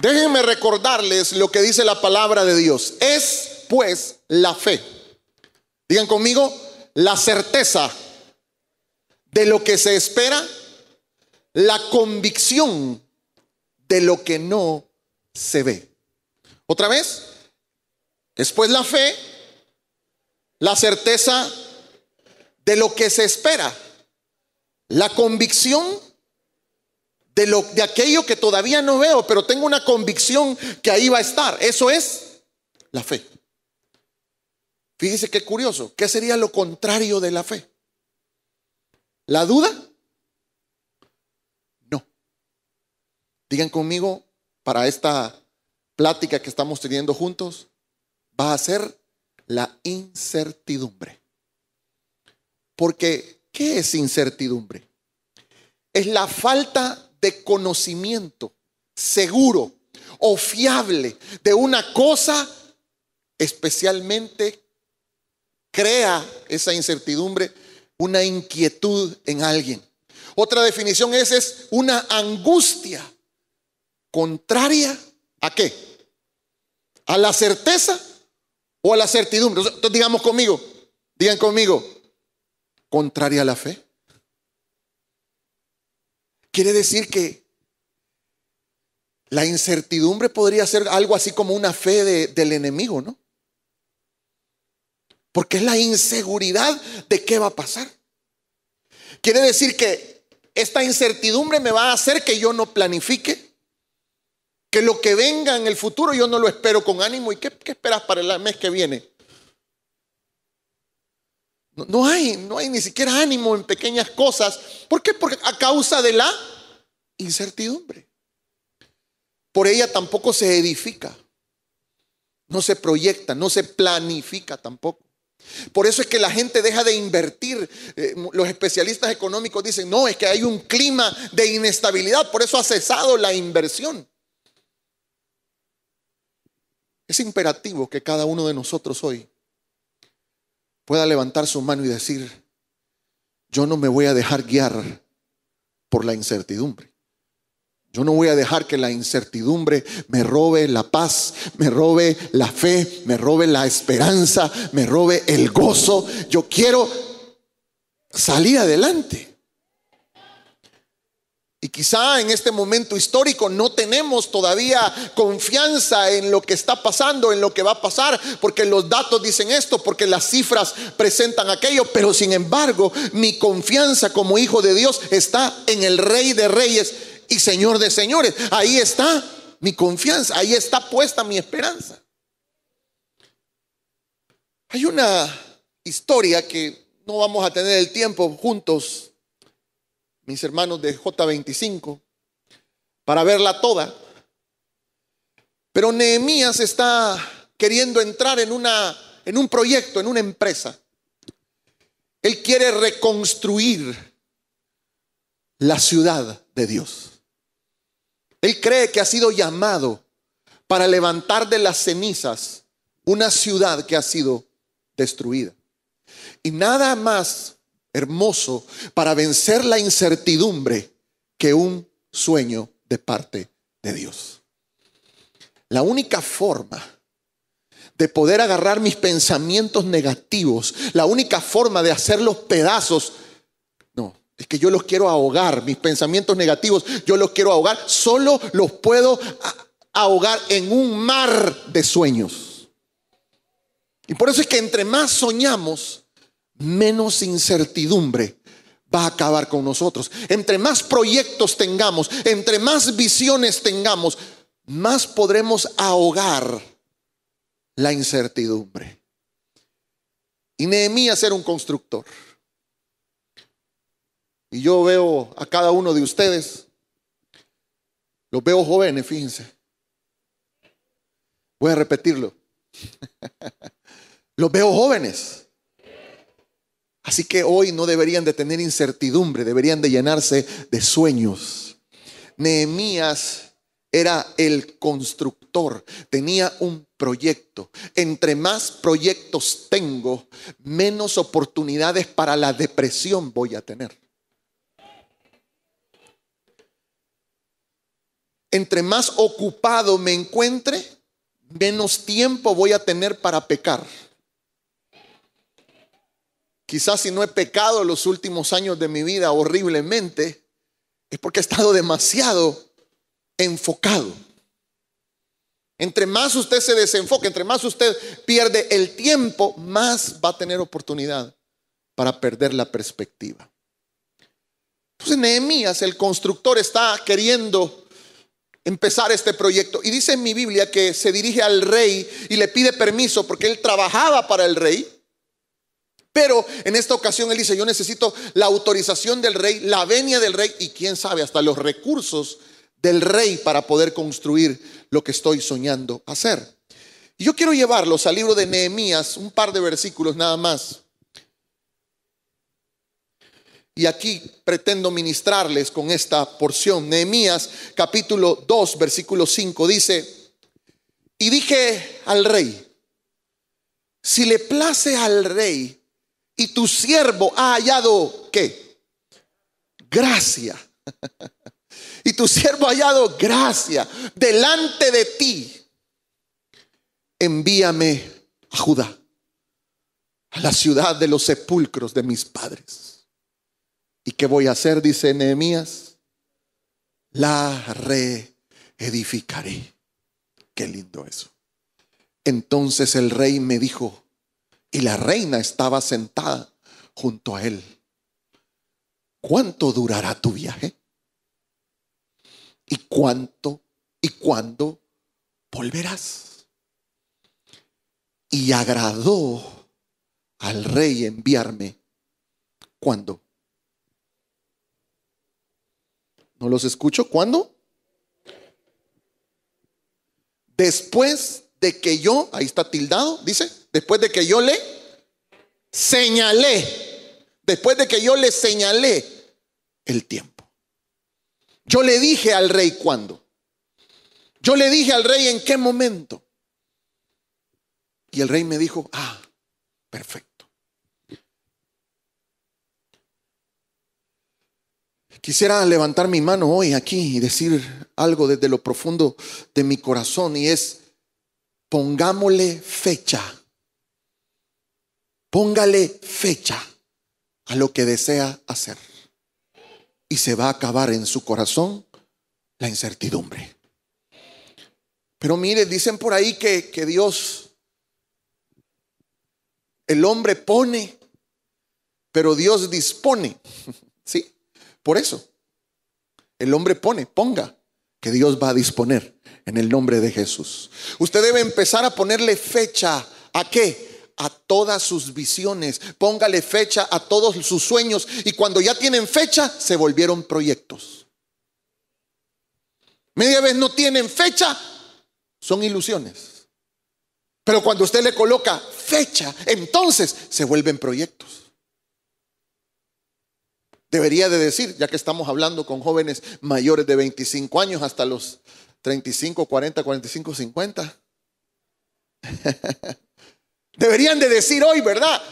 Déjenme recordarles lo que dice la palabra de Dios. Es pues la fe. Digan conmigo, la certeza de lo que se espera, la convicción de lo que no se ve. Otra vez, es pues la fe, la certeza de lo que se espera, la convicción de, lo, de aquello que todavía no veo, pero tengo una convicción que ahí va a estar. Eso es la fe. Fíjese qué curioso. ¿Qué sería lo contrario de la fe? ¿La duda? No. Digan conmigo, para esta plática que estamos teniendo juntos, va a ser la incertidumbre. Porque, ¿qué es incertidumbre? Es la falta de conocimiento seguro o fiable de una cosa, especialmente crea esa incertidumbre, una inquietud en alguien. Otra definición es, es una angustia contraria a qué? ¿A la certeza o a la certidumbre? Entonces, digamos conmigo, digan conmigo, contraria a la fe. Quiere decir que la incertidumbre podría ser algo así como una fe del enemigo, ¿no? Porque es la inseguridad de qué va a pasar. Quiere decir que esta incertidumbre me va a hacer que yo no planifique, que lo que venga en el futuro yo no lo espero con ánimo. ¿Y que qué esperas para el mes que viene? No, hay, no hay ni siquiera ánimo en pequeñas cosas. ¿Por qué? Porque a causa de la incertidumbre. Por ella tampoco se edifica. No se proyecta, no se planifica tampoco. Por eso es que la gente deja de invertir. Eh, los especialistas económicos dicen, no, es que hay un clima de inestabilidad, por eso ha cesado la inversión. Es imperativo que cada uno de nosotros hoy pueda levantar su mano y decir, yo no me voy a dejar guiar por la incertidumbre. Yo no voy a dejar que la incertidumbre me robe la paz, me robe la fe, me robe la esperanza, me robe el gozo. Yo quiero salir adelante. Y quizá en este momento histórico no tenemos todavía confianza en lo que está pasando, en lo que va a pasar, porque los datos dicen esto, porque las cifras presentan aquello, pero sin embargo mi confianza como hijo de Dios está en el Rey de Reyes y Señor de Señores. Ahí está mi confianza, ahí está puesta mi esperanza. Hay una historia que no vamos a tener el tiempo juntos mis hermanos de J25, para verla toda. Pero Nehemías está queriendo entrar en, una, en un proyecto, en una empresa. Él quiere reconstruir la ciudad de Dios. Él cree que ha sido llamado para levantar de las cenizas una ciudad que ha sido destruida. Y nada más hermoso para vencer la incertidumbre que un sueño de parte de Dios. La única forma de poder agarrar mis pensamientos negativos, la única forma de hacerlos pedazos, no, es que yo los quiero ahogar, mis pensamientos negativos, yo los quiero ahogar, solo los puedo ahogar en un mar de sueños. Y por eso es que entre más soñamos, menos incertidumbre va a acabar con nosotros. Entre más proyectos tengamos, entre más visiones tengamos, más podremos ahogar la incertidumbre. Y Nehemías era un constructor. Y yo veo a cada uno de ustedes, los veo jóvenes, fíjense. Voy a repetirlo. los veo jóvenes. Así que hoy no deberían de tener incertidumbre, deberían de llenarse de sueños. Nehemías era el constructor, tenía un proyecto. Entre más proyectos tengo, menos oportunidades para la depresión voy a tener. Entre más ocupado me encuentre, menos tiempo voy a tener para pecar. Quizás si no he pecado los últimos años de mi vida horriblemente, es porque he estado demasiado enfocado. Entre más usted se desenfoque, entre más usted pierde el tiempo, más va a tener oportunidad para perder la perspectiva. Entonces Nehemías, el constructor, está queriendo empezar este proyecto. Y dice en mi Biblia que se dirige al rey y le pide permiso porque él trabajaba para el rey pero en esta ocasión él dice, yo necesito la autorización del rey, la venia del rey y quién sabe, hasta los recursos del rey para poder construir lo que estoy soñando hacer. Y yo quiero llevarlos al libro de Nehemías, un par de versículos nada más. Y aquí pretendo ministrarles con esta porción. Nehemías capítulo 2, versículo 5 dice, y dije al rey, si le place al rey y tu siervo ha hallado qué? Gracia. y tu siervo ha hallado gracia delante de ti. Envíame a Judá, a la ciudad de los sepulcros de mis padres. ¿Y qué voy a hacer? Dice Nehemías. La reedificaré. Qué lindo eso. Entonces el rey me dijo, y la reina estaba sentada junto a él. ¿Cuánto durará tu viaje? ¿Y cuánto y cuándo volverás? Y agradó al rey enviarme. ¿Cuándo? ¿No los escucho? ¿Cuándo? Después de que yo, ahí está tildado, dice, después de que yo le señalé, después de que yo le señalé el tiempo. Yo le dije al rey cuándo. Yo le dije al rey en qué momento. Y el rey me dijo, ah, perfecto. Quisiera levantar mi mano hoy aquí y decir algo desde lo profundo de mi corazón y es, pongámosle fecha Póngale fecha a lo que desea hacer. Y se va a acabar en su corazón la incertidumbre. Pero mire, dicen por ahí que, que Dios, el hombre pone, pero Dios dispone. ¿Sí? Por eso, el hombre pone, ponga, que Dios va a disponer en el nombre de Jesús. Usted debe empezar a ponerle fecha a qué? a todas sus visiones, póngale fecha a todos sus sueños y cuando ya tienen fecha se volvieron proyectos. Media vez no tienen fecha, son ilusiones. Pero cuando usted le coloca fecha, entonces se vuelven proyectos. Debería de decir, ya que estamos hablando con jóvenes mayores de 25 años hasta los 35, 40, 45, 50. Deberían de decir hoy, ¿verdad?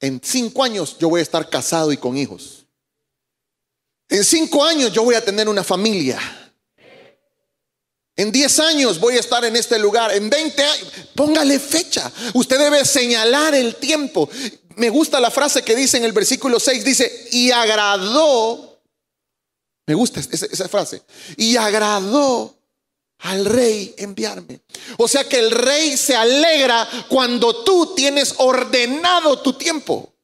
En cinco años yo voy a estar casado y con hijos. En cinco años yo voy a tener una familia. En diez años voy a estar en este lugar. En veinte años, póngale fecha. Usted debe señalar el tiempo. Me gusta la frase que dice en el versículo 6. Dice, y agradó. Me gusta esa frase. Y agradó al rey enviarme. O sea que el rey se alegra cuando tú tienes ordenado tu tiempo.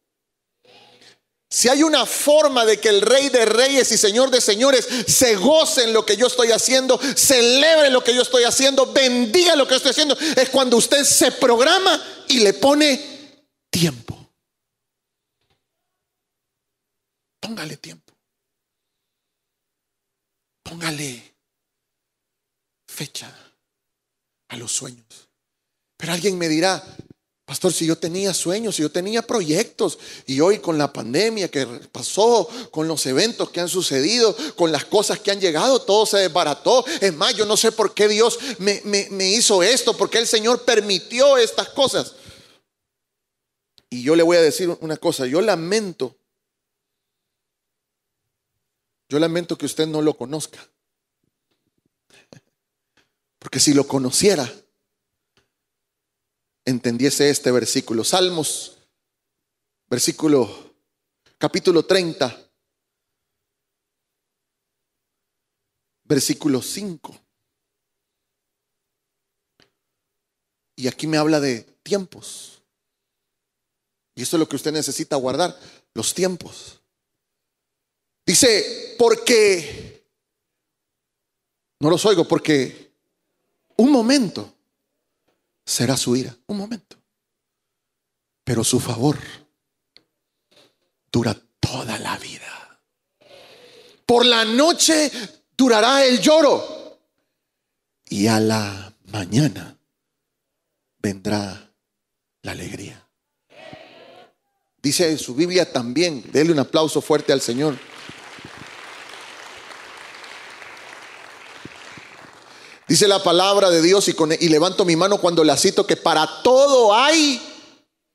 Si hay una forma de que el rey de reyes y señor de señores se goce en lo que yo estoy haciendo, celebre lo que yo estoy haciendo, bendiga lo que estoy haciendo, es cuando usted se programa y le pone tiempo. Póngale tiempo. Póngale fecha a los sueños. Pero alguien me dirá, pastor, si yo tenía sueños, si yo tenía proyectos, y hoy con la pandemia que pasó, con los eventos que han sucedido, con las cosas que han llegado, todo se desbarató. Es más, yo no sé por qué Dios me, hizo esto, por qué el Señor permitió estas cosas. Y yo le voy a decir una cosa, yo lamento, yo lamento que usted no lo conozca. Porque si lo conociera, entendiese este versículo. Salmos, versículo, capítulo 30, versículo 5. Y aquí me habla de tiempos. Y eso es lo que usted necesita guardar, los tiempos. Dice, porque, no los oigo, porque un momento será su ira, un momento. Pero su favor dura toda la vida. Por la noche durará el lloro y a la mañana vendrá la alegría. Dice en su Biblia también, déle un aplauso fuerte al Señor. Dice la palabra de Dios y, con, y levanto mi mano cuando la cito que para todo hay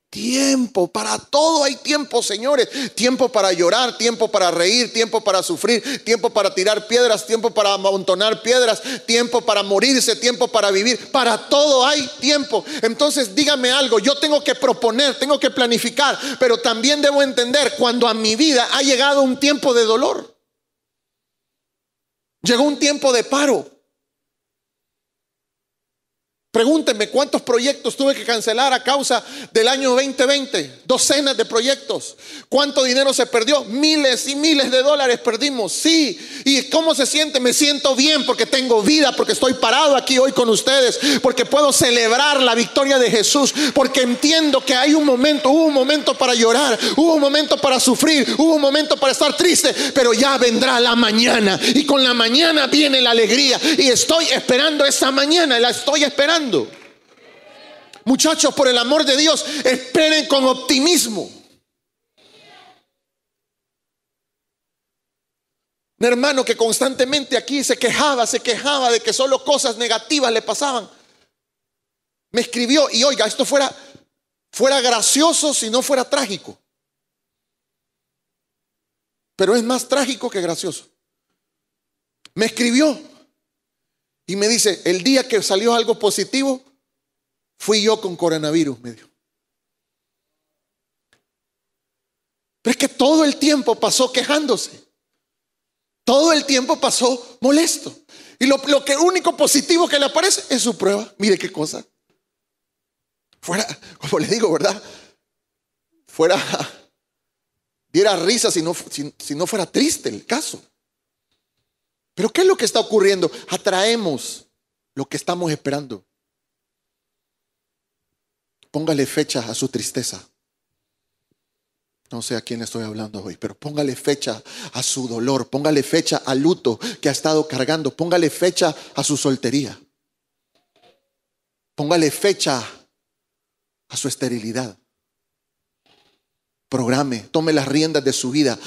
tiempo, para todo hay tiempo, señores. Tiempo para llorar, tiempo para reír, tiempo para sufrir, tiempo para tirar piedras, tiempo para amontonar piedras, tiempo para morirse, tiempo para vivir. Para todo hay tiempo. Entonces dígame algo, yo tengo que proponer, tengo que planificar, pero también debo entender cuando a mi vida ha llegado un tiempo de dolor. Llegó un tiempo de paro. Pregúntenme cuántos proyectos tuve que cancelar a causa del año 2020. Docenas de proyectos. ¿Cuánto dinero se perdió? Miles y miles de dólares perdimos. Sí. ¿Y cómo se siente? Me siento bien porque tengo vida, porque estoy parado aquí hoy con ustedes, porque puedo celebrar la victoria de Jesús, porque entiendo que hay un momento, hubo un momento para llorar, hubo un momento para sufrir, hubo un momento para estar triste, pero ya vendrá la mañana. Y con la mañana viene la alegría. Y estoy esperando esa mañana, la estoy esperando Muchachos, por el amor de Dios, esperen con optimismo. Un hermano que constantemente aquí se quejaba, se quejaba de que solo cosas negativas le pasaban. Me escribió y oiga, esto fuera, fuera gracioso si no fuera trágico. Pero es más trágico que gracioso. Me escribió y me dice, el día que salió algo positivo, fui yo con coronavirus, me dijo. Pero es que todo el tiempo pasó quejándose. Todo el tiempo pasó molesto. Y lo, que único positivo que le aparece es su prueba. Mire qué cosa. Fuera, como le digo, ¿verdad? Fuera, diera risa si no fuera triste el caso. Pero ¿qué es lo que está ocurriendo? Atraemos lo que estamos esperando. Póngale fecha a su tristeza. No sé a quién estoy hablando hoy, pero póngale fecha a su dolor, póngale fecha al luto que ha estado cargando, póngale fecha a su soltería, póngale fecha a su esterilidad, Programe, tome las riendas de su vida,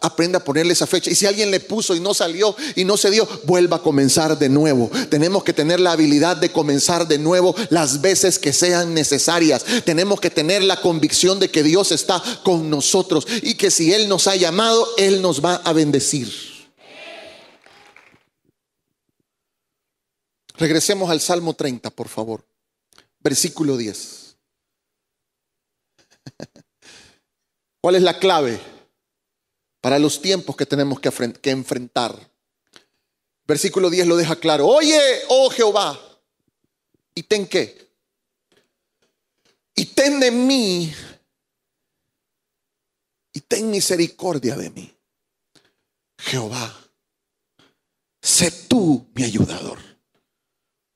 aprenda a ponerle esa fecha. Y si alguien le puso y no salió y no se dio, vuelva a comenzar de nuevo. Tenemos que tener la habilidad de comenzar de nuevo las veces que sean necesarias. Tenemos que tener la convicción de que Dios está con nosotros y que si Él nos ha llamado, Él nos va a bendecir. Regresemos al Salmo 30, por favor. Versículo 10. ¿Cuál es la clave para los tiempos que tenemos que, enfrentar? Versículo 10 lo deja claro. Oye, oh Jehová, y ten qué. Y ten de mí. Y ten misericordia de mí. Jehová, sé tú mi ayudador.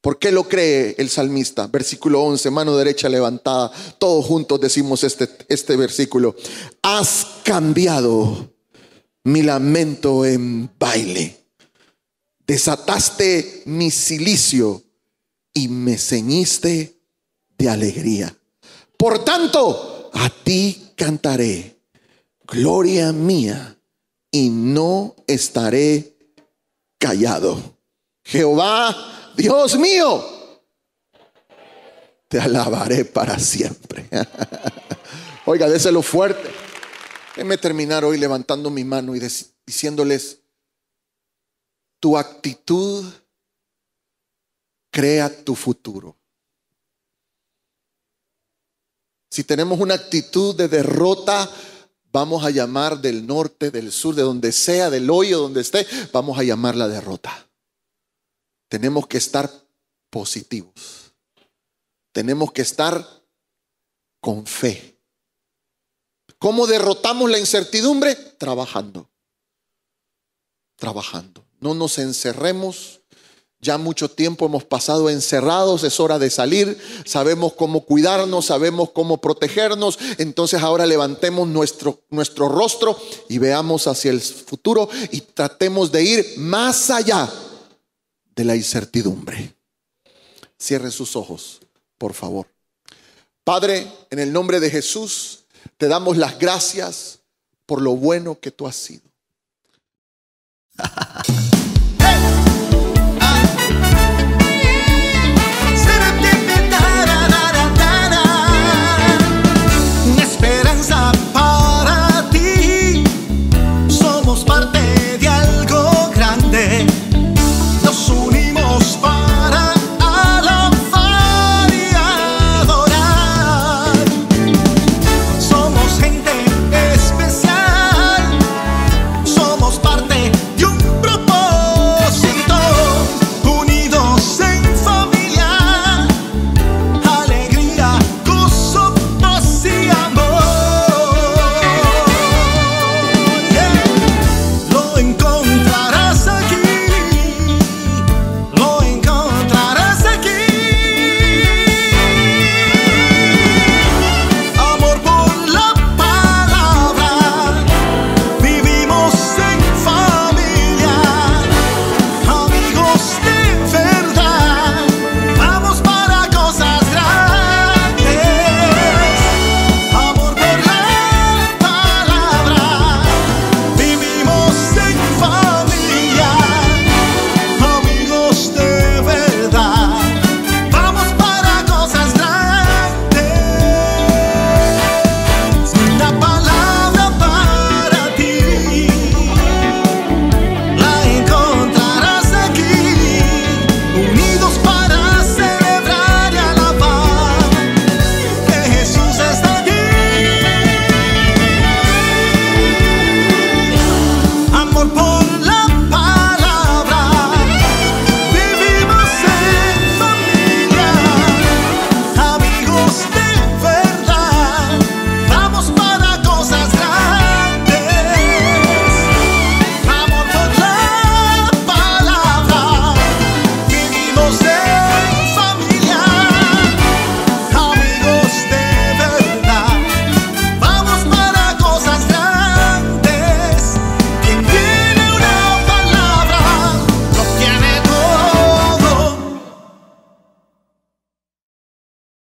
¿Por qué lo cree el salmista? Versículo 11, mano derecha levantada. Todos juntos decimos este, este versículo. Has cambiado mi lamento en baile. Desataste mi cilicio y me ceñiste de alegría. Por tanto, a ti cantaré, gloria mía, y no estaré callado. Jehová Dios mío, te alabaré para siempre. Oiga, déselo fuerte. Déjeme terminar hoy levantando mi mano y diciéndoles, tu actitud crea tu futuro. Si tenemos una actitud de derrota, vamos a llamar del norte, del sur, de donde sea, del hoyo, donde esté, vamos a llamar la derrota tenemos que estar positivos. Tenemos que estar con fe. ¿Cómo derrotamos la incertidumbre? Trabajando. Trabajando. No nos encerremos. Ya mucho tiempo hemos pasado encerrados, es hora de salir, sabemos cómo cuidarnos, sabemos cómo protegernos, entonces ahora levantemos nuestro, nuestro rostro y veamos hacia el futuro y tratemos de ir más allá de la incertidumbre. Cierre sus ojos, por favor. Padre, en el nombre de Jesús, te damos las gracias por lo bueno que tú has sido.